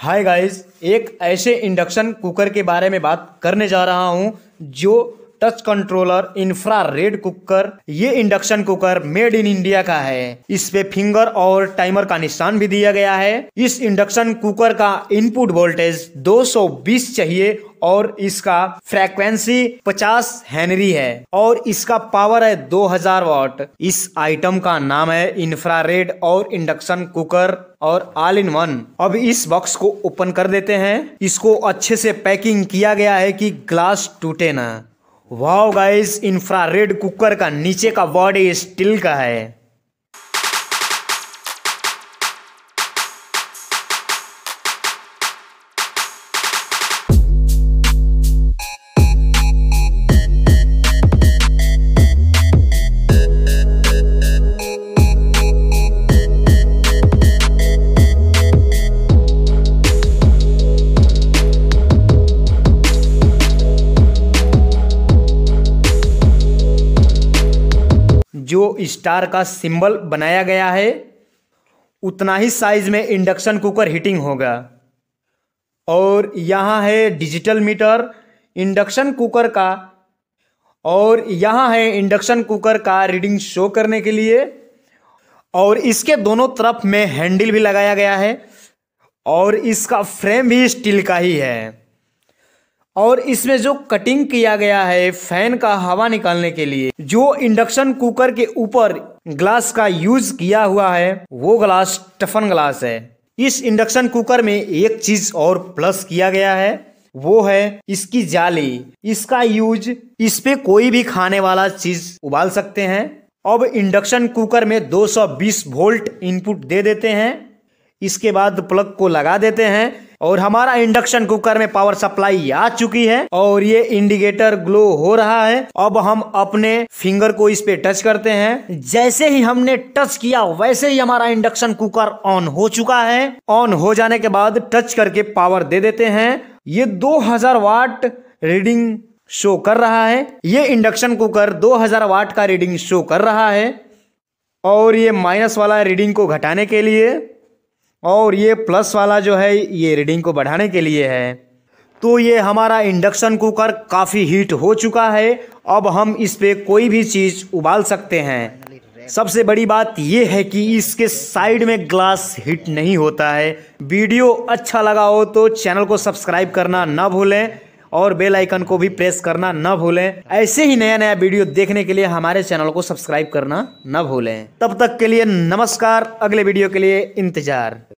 hi guys एक ऐसे induction cooker के बारे में बात करने जा रहा हूँ जो touch controller infrared cooker ये induction cooker made in India का है इस पे फिंगर और टाइमर का निशान भी दिया गया है इस इंडक्शन कुकर का इनपुट वोल्टेज 220 चाहिए और इसका फ्रेक्वेंसी 50 हेनरी है और इसका पावर है 2000 वॉट इस आइटम का नाम है इंफ्रारेड और इंडक्शन कुकर और ऑल इन वन अब इस बॉक्स को ओपन कर देते हैं इसको अच्छे से पैकिंग किया गया है कि ग्लास टूटे ना वाओ गाइस इंफ्रारेड कुकर का नीचे का बॉडी स्टील का है जो स्टार का सिंबल बनाया गया है उतना ही साइज में इंडक्शन कुकर हीटिंग होगा और यहाँ है डिजिटल मीटर इंडक्शन कुकर का और यहाँ है इंडक्शन कुकर का रीडिंग शो करने के लिए और इसके दोनों तरफ में हैंडल भी लगाया गया है और इसका फ्रेम भी स्टील का ही है और इसमें जो कटिंग किया गया है फैन का हवा निकालने के लिए जो इंडक्शन कुकर के ऊपर ग्लास का यूज किया हुआ है वो ग्लास टफन ग्लास है इस इंडक्शन कुकर में एक चीज और प्लस किया गया है वो है इसकी जाली इसका यूज इस पे कोई भी खाने वाला चीज उबाल सकते हैं अब इंडक्शन कुकर में 220 वोल्ट इनपुट दे देते हैं इसके बाद प्लग को लगा देते हैं और हमारा इंडक्शन कुकर में पावर सप्लाई आ चुकी है और ये इंडिकेटर ग्लो हो रहा है अब हम अपने फिंगर को इस पे टच करते हैं जैसे ही हमने टच किया वैसे ही हमारा इंडक्शन कुकर ऑन हो चुका है ऑन हो जाने के बाद टच करके पावर दे देते हैं ये 2000 वाट रीडिंग शो कर रहा है ये इंडक्शन कुकर 2000 वाट का रीडिंग शो कर रहा है और ये माइनस वाला रीडिंग को घटाने के लिए और ये प्लस वाला जो है ये रीडिंग को बढ़ाने के लिए है तो ये हमारा इंडक्शन कुकर काफ़ी हीट हो चुका है अब हम इस पर कोई भी चीज़ उबाल सकते हैं सबसे बड़ी बात यह है कि इसके साइड में ग्लास हिट नहीं होता है वीडियो अच्छा लगा हो तो चैनल को सब्सक्राइब करना ना भूलें और बेल आइकन को भी प्रेस करना न भूलें ऐसे ही नया नया वीडियो देखने के लिए हमारे चैनल को सब्सक्राइब करना न भूलें तब तक के लिए नमस्कार अगले वीडियो के लिए इंतजार